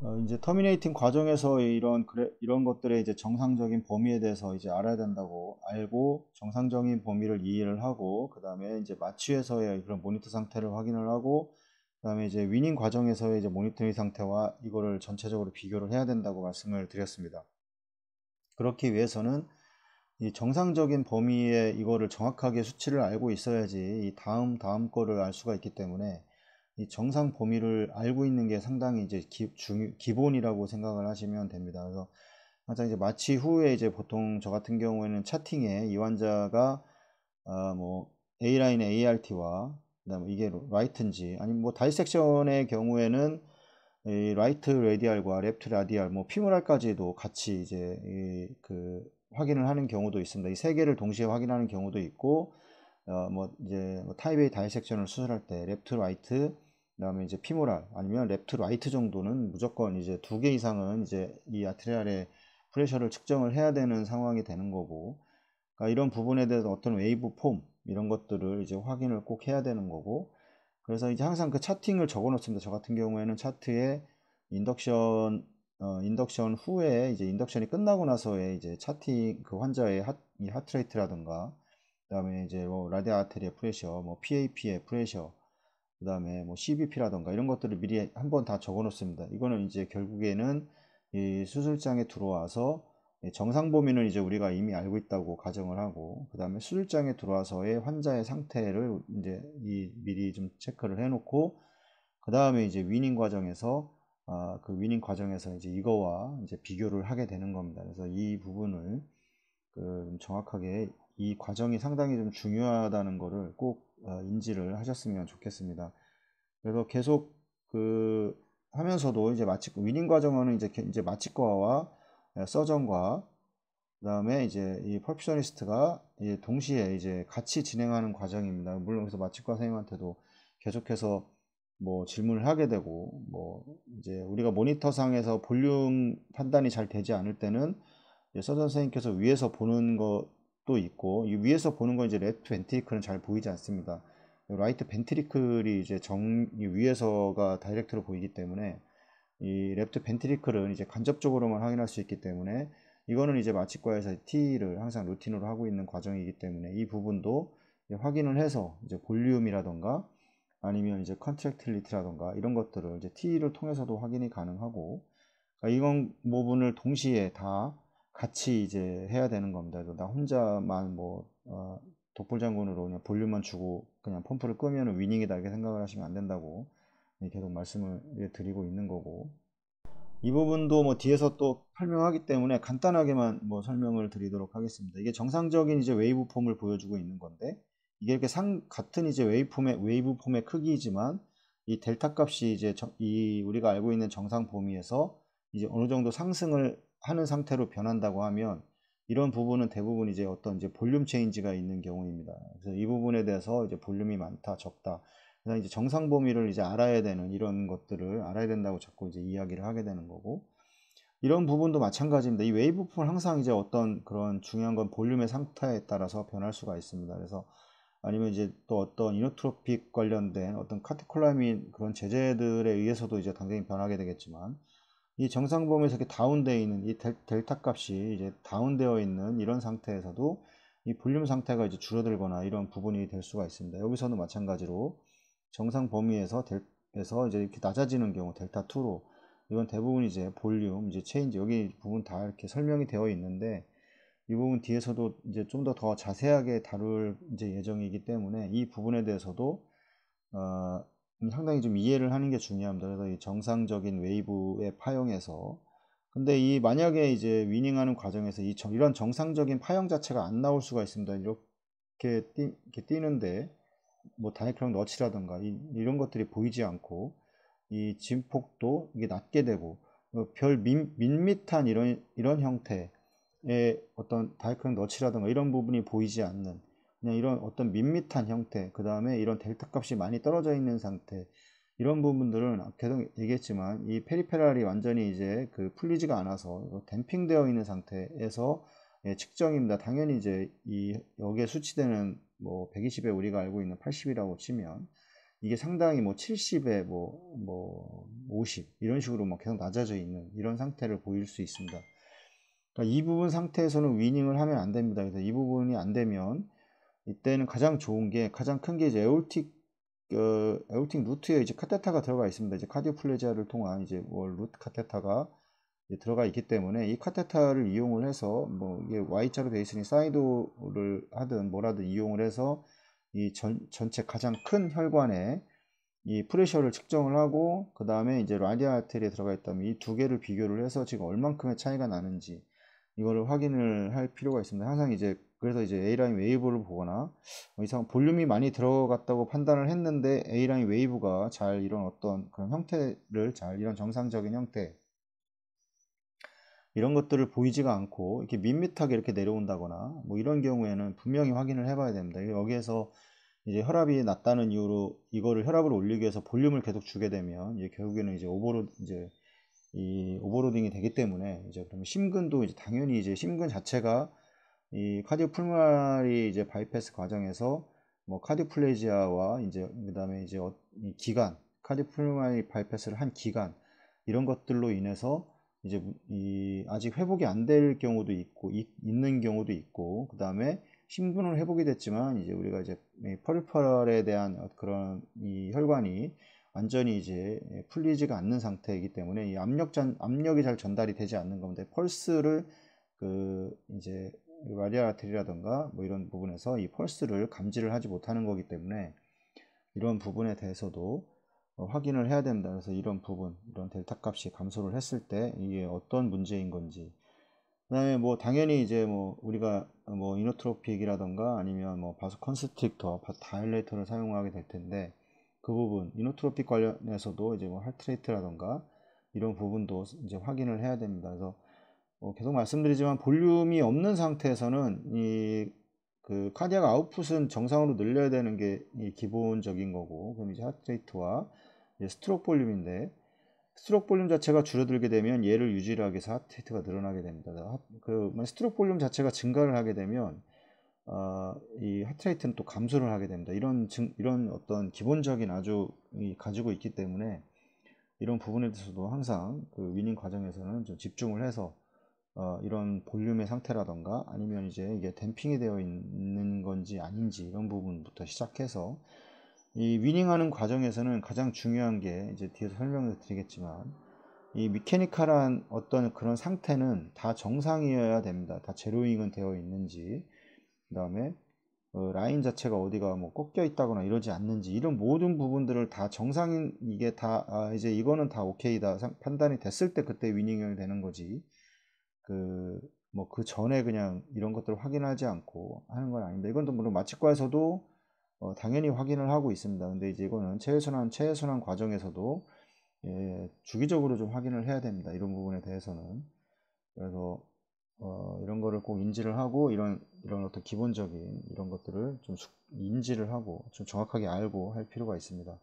어, 이제 터미네이팅 과정에서 이런 그래, 이런 것들의 이제 정상적인 범위에 대해서 이제 알아야 된다고 알고 정상적인 범위를 이해를 하고 그 다음에 이제 마취에서의 그런 모니터 상태를 확인을 하고 그 다음에 이제 위닝 과정에서의 이제 모니터링 상태와 이거를 전체적으로 비교를 해야 된다고 말씀을 드렸습니다. 그렇기 위해서는 이 정상적인 범위에 이거를 정확하게 수치를 알고 있어야지 이 다음 다음 거를 알 수가 있기 때문에 이 정상 범위를 알고 있는 게 상당히 이제 기, 중, 기본이라고 생각을 하시면 됩니다. 그래서 항상 이제 마취 후에 이제 보통 저 같은 경우에는 차팅에 이 환자가 어, 뭐 A 라인의 ART와 그다음 이게 라이트인지 아니면 뭐 다이섹션의 경우에는 이 라이트 레디알과 랩트 라디알 뭐피무랄까지도 같이 이제 이그 확인을 하는 경우도 있습니다. 이 세 개를 동시에 확인하는 경우도 있고 어뭐 이제 뭐 타입 A 다이섹션을 수술할 때 랩트 라이트 그 다음에 이제 피모랄 아니면 랩트 라이트 정도는 무조건 이제 두 개 이상은 이제 이 아트리알의 프레셔를 측정을 해야 되는 상황이 되는 거고 그러니까 이런 부분에 대해서 어떤 웨이브 폼 이런 것들을 이제 확인을 꼭 해야 되는 거고 그래서 이제 항상 그 차팅을 적어 놓습니다 저 같은 경우에는 차트에 인덕션 어, 인덕션 후에 이제 인덕션이 끝나고 나서의 이제 차팅 그 환자의 핫, 이 하트레이트라든가 그다음에 이제 뭐 라디아 아테리의 프레셔, 뭐 PAP의 프레셔 그 다음에 뭐 CBP라던가 이런 것들을 미리 한번 다 적어 놓습니다. 이거는 이제 결국에는 이 수술장에 들어와서 정상 범위는 이제 우리가 이미 알고 있다고 가정을 하고 그 다음에 수술장에 들어와서의 환자의 상태를 이제 이 미리 좀 체크를 해놓고 그 다음에 이제 위닝 과정에서 아, 그 위닝 과정에서 이제 이거와 이제 비교를 하게 되는 겁니다. 그래서 이 부분을 그 정확하게 이 과정이 상당히 좀 중요하다는 거를 꼭 어, 인지를 하셨으면 좋겠습니다. 그래서 계속 그 하면서도 이제 마치 위닝 그 과정은 이제 이제 마치과와 예, 서전과 그다음에 이제 이퍼퓨셔니스트가 동시에 이제 같이 진행하는 과정입니다. 물론 그래서 마치과 선생님한테도 계속해서 뭐 질문을 하게 되고 뭐 이제 우리가 모니터상에서 볼륨 판단이 잘 되지 않을 때는 서전 선생님께서 위에서 보는 것또 있고 위에서 보는 건 이제 레프트 벤트리클은 잘 보이지 않습니다. 라이트 벤트리클이 이제 정 위에서가 다이렉트로 보이기 때문에 이 레프트 벤트리클은 이제 간접적으로만 확인할 수 있기 때문에 이거는 이제 마취과에서 T를 항상 루틴으로 하고 있는 과정이기 때문에 이 부분도 확인을 해서 이제 볼륨이라던가 아니면 이제 컨트랙틸리티라던가 이런 것들을 이제 T를 통해서도 확인이 가능하고 그러니까 이런 부분을 동시에 다 같이 이제 해야 되는 겁니다. 나 혼자만 뭐 어, 독불장군으로 그냥 볼륨만 주고 그냥 펌프를 끄면 위닝이다 이렇게 생각을 하시면 안 된다고 네, 계속 말씀을 드리고 있는 거고 이 부분도 뭐 뒤에서 또 설명하기 때문에 간단하게만 뭐 설명을 드리도록 하겠습니다. 이게 정상적인 이제 웨이브 폼을 보여주고 있는 건데 이게 이렇게 상 같은 이제 웨이브 폼의 웨이브 폼의 크기이지만 이 델타 값이 이제 저, 이 우리가 알고 있는 정상 범위에서 이제 어느 정도 상승을 하는 상태로 변한다고 하면 이런 부분은 대부분 이제 어떤 이제 볼륨 체인지가 있는 경우입니다. 그래서 이 부분에 대해서 이제 볼륨이 많다, 적다. 그래서 이제 정상 범위를 이제 알아야 되는 이런 것들을 알아야 된다고 자꾸 이제 이야기를 하게 되는 거고 이런 부분도 마찬가지입니다. 이 웨이브폼은 항상 이제 어떤 그런 중요한 건 볼륨의 상태에 따라서 변할 수가 있습니다. 그래서 아니면 이제 또 어떤 이노트로픽 관련된 어떤 카티콜라민 그런 제재들에 의해서도 이제 당연히 변하게 되겠지만 이 정상범위에서 이렇게 다운되어 있는 이 델타 값이 이제 다운되어 있는 이런 상태에서도 이 볼륨 상태가 이제 줄어들거나 이런 부분이 될 수가 있습니다. 여기서는 마찬가지로 정상 범위에서 델에서 이제 이렇게 낮아지는 경우 델타 2로 이건 대부분 이제 볼륨 이제 체인지 여기 부분 다 이렇게 설명이 되어 있는데 이 부분 뒤에서도 이제 좀 더더 더 자세하게 다룰 이제 예정이기 때문에 이 부분에 대해서도 어, 음, 상당히 좀 이해를 하는 게 중요합니다. 그래서 이 정상적인 웨이브의 파형에서 근데 이 만약에 이제 위닝하는 과정에서 이 정, 이런 정상적인 파형 자체가 안 나올 수가 있습니다. 이렇게, 띄, 이렇게 뛰는데 뭐이크형 너치라든가 이, 런 것들이 보이지 않고 이 진폭도 이게 낮게 되고 어, 별밋 밋한 이런 이런 형태의 어떤 다이크형 너치라든가 이런 부분이 보이지 않는 그냥 이런 어떤 밋밋한 형태 그 다음에 이런 델타 값이 많이 떨어져 있는 상태 이런 부분들은 계속 얘기했지만 이 페리페랄이 완전히 이제 그 풀리지가 않아서 댐핑되어 있는 상태에서 예, 측정입니다. 당연히 이제 이 여기에 수치되는 뭐 120에 우리가 알고 있는 80이라고 치면 이게 상당히 뭐 70에 뭐, 뭐 50 이런 식으로 막 뭐 계속 낮아져 있는 이런 상태를 보일 수 있습니다. 그러니까 이 부분 상태에서는 위닝을 하면 안 됩니다. 그래서 이 부분이 안 되면 이때는 가장 좋은 게 가장 큰 게 이제 에올틱 어, 에올틱 루트에 이제 카테타가 들어가 있습니다. 이제 카디오플레지아를 통한 이제 뭐 루트 카테타가 들어가 있기 때문에 이 카테타를 이용을 해서 뭐 이게 Y자로 되어 있으니 사이도를 하든 뭐라든 이용을 해서 이 전, 전체 가장 큰 혈관에 이 프레셔를 측정을 하고 그 다음에 이제 라디 아테리에 들어가 있다면 이 두 개를 비교를 해서 지금 얼만큼의 차이가 나는지 이거를 확인을 할 필요가 있습니다. 항상 이제 그래서 이제 A라인 웨이브를 보거나 뭐 이상 볼륨이 많이 들어갔다고 판단을 했는데 A라인 웨이브가 잘 이런 어떤 그런 형태를 잘 이런 정상적인 형태 이런 것들을 보이지가 않고 이렇게 밋밋하게 이렇게 내려온다거나 뭐 이런 경우에는 분명히 확인을 해봐야 됩니다. 여기에서 이제 혈압이 낮다는 이유로 이거를 혈압을 올리기 위해서 볼륨을 계속 주게 되면 이제 결국에는 이제 오버로 이제 이 오버로딩이 되기 때문에 이제 그러면 심근도 이제 당연히 이제 심근 자체가 이카디오플마리 이제 바이패스 과정에서 뭐 카디오플레지아와 이제 그다음에 이제 어, 이 기간 카디오플마리 바이패스를 한 기간 이런 것들로 인해서 이제 이 아직 회복이 안 될 경우도 있고 있, 는 경우도 있고 그다음에 심근은 회복이 됐지만 이제 우리가 이제 퍼리퍼럴에 대한 어, 그런 이 혈관이 완전히 이제 예, 풀리지가 않는 상태이기 때문에 이 압력 전, 압력이 잘 전달이 되지 않는 건데 펄스를 그 이제 라디아 라트리라던가뭐 이런 부분에서 이 펄스를 감지를 하지 못하는 거기 때문에 이런 부분에 대해서도 어, 확인을 해야 됩니다. 그래서 이런 부분, 이런 델타 값이 감소를 했을 때 이게 어떤 문제인 건지. 그다음에 뭐 당연히 이제 뭐 우리가 뭐 이노트로픽이라던가 아니면 뭐 바스 컨스트릭터, 바스 다일레이터를 사용하게 될 텐데 그 부분 이노트로피 관련해서도 이제 뭐 할트레이트라던가 이런 부분도 이제 확인을 해야 됩니다. 그래서 뭐 계속 말씀드리지만 볼륨이 없는 상태에서는 이 그 카디악 아웃풋은 정상으로 늘려야 되는 게 기본적인 거고 그럼 이제 하트레이트와 스트록 볼륨인데 스트록 볼륨 자체가 줄어들게 되면 얘를 유지를 하기 위해서 하트레이트가 늘어나게 됩니다. 그 스트록 볼륨 자체가 증가를 하게 되면 어, 이 하트레이트는 또 감소를 하게 됩니다. 이런 증, 이런 어떤 기본적인 아주 가지고 있기 때문에 이런 부분에 대해서도 항상 그 위닝 과정에서는 좀 집중을 해서 어, 이런 볼륨의 상태라던가 아니면 이제 이게 댐핑이 되어 있는 건지 아닌지 이런 부분부터 시작해서 이 위닝하는 과정에서는 가장 중요한 게 이제 뒤에서 설명을 드리겠지만 이 미케니컬한 어떤 그런 상태는 다 정상이어야 됩니다. 다 제로잉은 되어 있는지 그 다음에 어, 라인 자체가 어디가 뭐 꺾여 있다거나 이러지 않는지 이런 모든 부분들을 다 정상인 이게 다 아, 이제 이거는 다 오케이다 판단이 됐을 때 그때 위닝이 형 되는 거지 그뭐그 뭐 그 전에 그냥 이런 것들을 확인하지 않고 하는 건 아닌데 이건 또 물론 마취과에서도 어, 당연히 확인을 하고 있습니다 근데 이제 이거는 최외한최체한 과정에서도 예, 주기적으로 좀 확인을 해야 됩니다 이런 부분에 대해서는 그래서 어, 이런 거를 꼭 인지를 하고 이런 이런 어떤 기본적인 이런 것들을 좀 숙, 인지를 하고 좀 정확하게 알고 할 필요가 있습니다.